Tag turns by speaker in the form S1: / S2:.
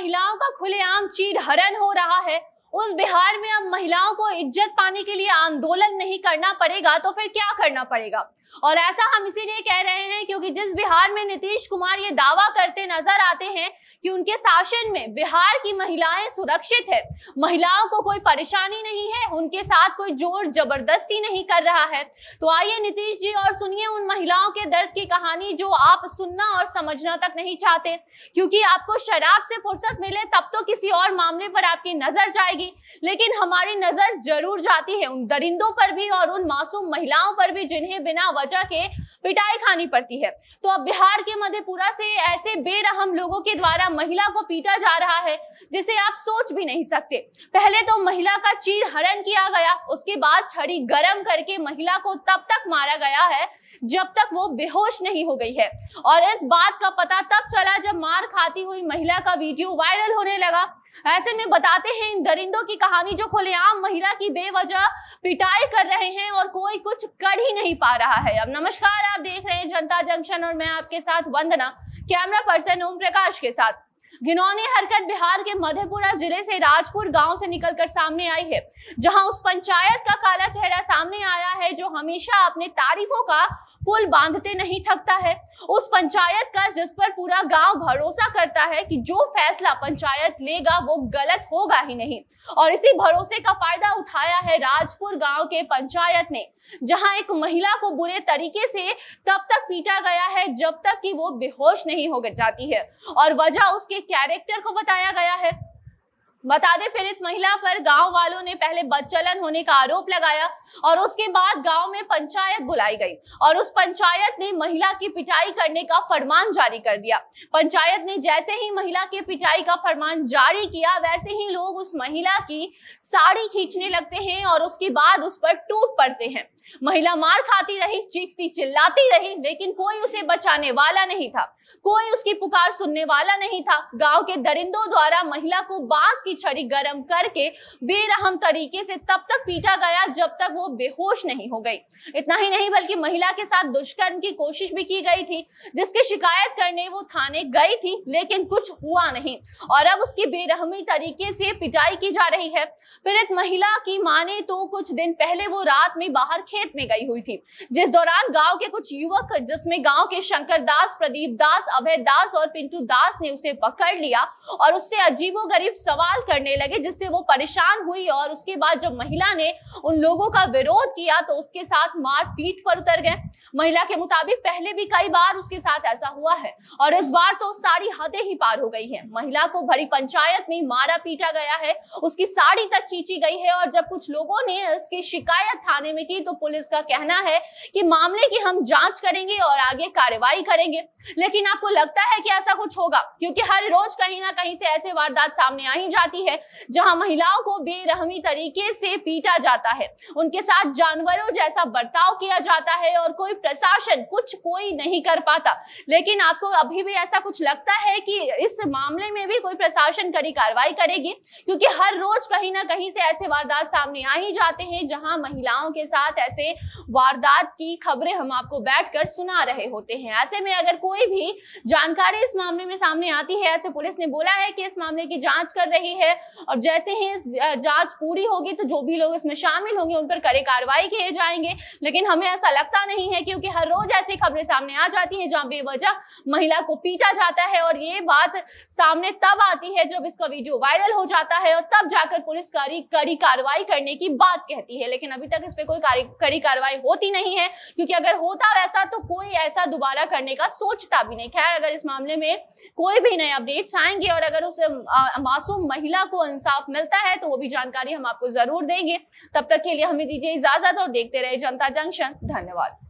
S1: महिलाओं का खुलेआम चीर हरण हो रहा है उस बिहार में अब महिलाओं को इज्जत पाने के लिए आंदोलन नहीं करना पड़ेगा तो फिर क्या करना पड़ेगा और ऐसा हम इसीलिए कह रहे हैं क्योंकि जिस बिहार में नीतीश कुमार ये दावा करते नजर आते हैं कि उनके शासन में बिहार की महिलाएं सुरक्षित है महिलाओं को कोई परेशानी नहीं है उनके साथ कोई जोर जबरदस्ती नहीं कर रहा है तो आइए नीतीश जी और सुनिए उन महिलाओं के दर्द की कहानी जो आप सुनना और समझना तक नहीं चाहते क्योंकि आपको शराब से फुर्सत मिले तब तो किसी और मामले पर आपकी नजर जाएगी लेकिन हमारी नजर जरूर जाती है उन दरिंदों पर भी और उन मासूम महिलाओं पर भी जिन्हें बिना वजह के पिटाई खानी पड़ती है तो अब बिहार के मधेपुरा से ऐसे बेरहम लोगों के द्वारा महिला को पीटा जा रहा है जिसे आप सोच भी नहीं सकते पहले तो महिला का चीर हरण किया गया उसके बाद छड़ी गर्म करके महिला को तब तक मारा गया है जब तक वो बेहोश नहीं हो गई है और इस बात का पता तब चला जब मार खाती हुई महिला का वीडियो वायरल होने लगा ऐसे में बताते हैं इन दरिंदों की कहानी जो खुलेआम महिला की बेवजह पिटाई कर रहे हैं और कोई कुछ कर ही नहीं पा रहा है अब नमस्कार आप देख रहे हैं जनता जंक्शन और मैं आपके साथ वंदना कैमरा पर्सन ओम प्रकाश के साथ घिनौनी हरकत बिहार के मधेपुरा जिले से राजपुर गांव से निकलकर सामने आई है जहां उस पंचायत का काला चेहरा सामने आया हमेशा अपने तारीफों का पुल बांधते नहीं थकता है उस पंचायत का जिस पर पूरा गांव भरोसा करता है कि जो फैसला पंचायत लेगा वो गलत होगा ही नहीं और इसी भरोसे का फायदा उठाया है राजपुर गांव के पंचायत ने जहां एक महिला को बुरे तरीके से तब तक पीटा गया है जब तक कि वो बेहोश नहीं हो जाती है और वजह उसके कैरेक्टर को बताया गया है बता दें पीड़ित महिला पर गांव वालों ने पहले बदचलन होने का आरोप लगाया और उसके बाद गांव में पंचायत बुलाई गई और उस पंचायत ने महिला की पिटाई करने का फरमान जारी कर दिया पंचायत ने जैसे ही महिला की पिटाई का फरमान जारी किया वैसे ही लोग उस महिला की साड़ी खींचने लगते हैं और उसके बाद उस पर टूट पड़ते हैं महिला मार खाती रही चीखती चिल्लाती रही लेकिन कोई उसे बचाने वाला नहीं था कोई उसकी पुकार सुनने वाला नहीं था गाँव के दरिंदों द्वारा महिला को बांस की छड़ी गर्म करके बेरहम तरीके से तब तक पीटा गया जब तक वो बेहोश नहीं हो गई इतना ही नहीं बल्कि महिला के साथ दुष्कर्म की कोशिश भी की गई थी जिसकी शिकायत करने वो थाने गई थी लेकिन कुछ हुआ नहीं और अब उसकी बेरहमी तरीके से पिटाई की जा रही है पीड़ित महिला की माने तो कुछ दिन पहले वो रात में बाहर खेत में गई हुई थी जिस दौरान गांव के कुछ युवक जिसमें गांव के शंकर दास प्रदीप दास अभय दास और पिंटू दास ने उसे पकड़ लिया और उससे अजीबोगरीब सवाल सवाल करने लगे जिससे वो परेशान हुई और उसके बाद जब महिला ने उन लोगों का विरोध किया तो उसके साथ मारपीट पर उतर गए महिला के मुताबिक पहले भी कई बार उसके साथ ऐसा हुआ है और इस बार तो सारी हदें ही पार हो गई है महिला को भरी पंचायत में मारा पीटा गया है उसकी साड़ी तक खींची गई है और जब कुछ लोगों ने इसकी शिकायत थाने में की तो पुलिस का कहना है कि मामले की हम जांच करेंगे और आगे कार्रवाई करेंगे लेकिन आपको लगता है कि ऐसा कुछ होगा क्योंकि हर रोज कहीं ना कहीं से ऐसे वारदात सामने आ ही जाते जाती है जहां महिलाओं को बेरहमी तरीके से पीटा जाता है उनके साथ जानवरों जैसा बर्ताव किया जाता है और कोई प्रशासन कुछ कोई नहीं कर पाता लेकिन आपको अभी भी ऐसा कुछ लगता है कि इस मामले में भी कोई प्रशासन कड़ी कार्रवाई करेगी क्योंकि हर रोज कहीं ना कहीं से ऐसे वारदात सामने आ ही जाते हैं जहां महिलाओं के साथ ऐसे वारदात की खबरें हम आपको बैठकर सुना रहे होते हैं ऐसे में अगर कोई भी जानकारी इस मामले में सामने आती है ऐसे पुलिस ने बोला है कि इस मामले की जांच कर रही है है और जैसे ही इस जांच पूरी होगी तो जो भी लोग इसमें शामिल होंगे उन पर कड़े कार्रवाई किए जाएंगे लेकिन हमें ऐसा लगता नहीं है क्योंकि हर रोज ऐसी खबरें सामने आ जाती हैं जहां बेवजह महिला को पीटा जाता है और ये बात सामने तब आती है जब इसका वीडियो वायरल हो जाता है और तब जाकर पुलिस कड़ी कड़ी कार्रवाई करने की बात कहती है लेकिन अभी तक इस पर कोई कड़ी कार्रवाई होती नहीं है क्योंकि अगर होता वैसा तो कोई ऐसा दोबारा करने का सोचता भी नहीं खैर अगर इस मामले में कोई भी नए अपडेट्स आएंगे और अगर उस मासूम महिला महिला को इंसाफ मिलता है तो वो भी जानकारी हम आपको जरूर देंगे तब तक के लिए हमें दीजिए इजाजत और देखते रहे जनता जंक्शन धन्यवाद